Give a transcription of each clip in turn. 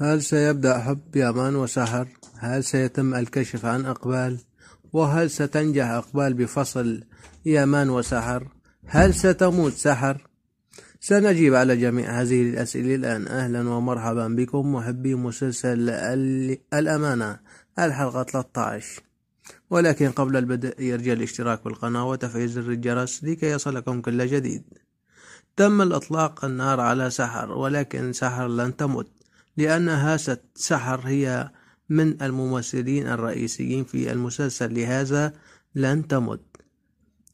هل سيبدأ حب بأمان وسحر؟ هل سيتم الكشف عن أقبال؟ وهل ستنجح أقبال بفصل يامان وسحر؟ هل ستموت سحر؟ سنجيب على جميع هذه الأسئلة الآن أهلا ومرحبا بكم محبي مسلسل الأمانة الحلقة 13 ولكن قبل البدء يرجى الاشتراك بالقناة وتفعيل زر الجرس لكي يصلكم كل جديد تم الإطلاق النار على سحر ولكن سحر لن تمت لأنها سحر هي من الممثلين الرئيسيين في المسلسل لهذا لن تمد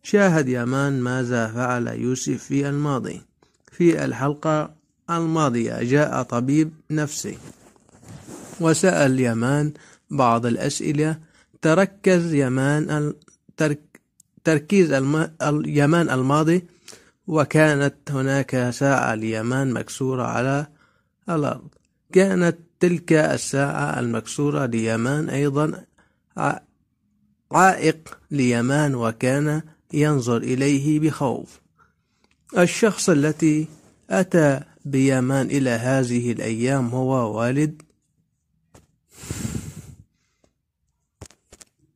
شاهد يامان ماذا فعل يوسف في الماضي في الحلقة الماضية جاء طبيب نفسي وسأل يمان بعض الأسئلة تركز يمان تركيز يمان الماضي وكانت هناك ساعة ليمان مكسورة على الأرض كانت تلك الساعة المكسورة ليمان أيضا عائق ليمان وكان ينظر إليه بخوف الشخص التي أتى بيمان إلى هذه الأيام هو والد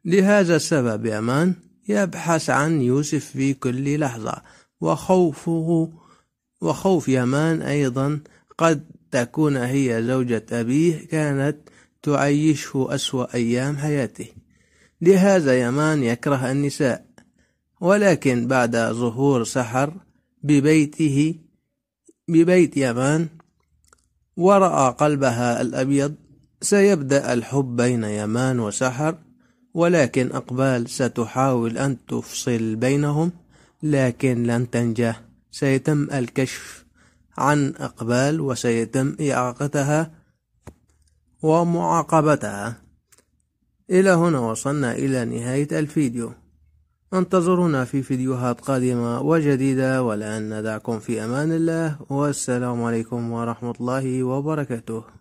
لهذا السبب يمان يبحث عن يوسف في كل لحظة وخوفه وخوف يمان أيضا قد تكون هي زوجة أبيه كانت تعيشه أسوأ أيام حياته لهذا يمان يكره النساء ولكن بعد ظهور سحر ببيته ببيت يمان ورأى قلبها الأبيض سيبدأ الحب بين يمان وسحر ولكن أقبال ستحاول أن تفصل بينهم لكن لن تنجح سيتم الكشف عن أقبال وسيتم إعاقتها ومعاقبتها إلى هنا وصلنا إلى نهاية الفيديو انتظرونا في فيديوهات قادمة وجديدة والآن ندعكم في أمان الله والسلام عليكم ورحمة الله وبركاته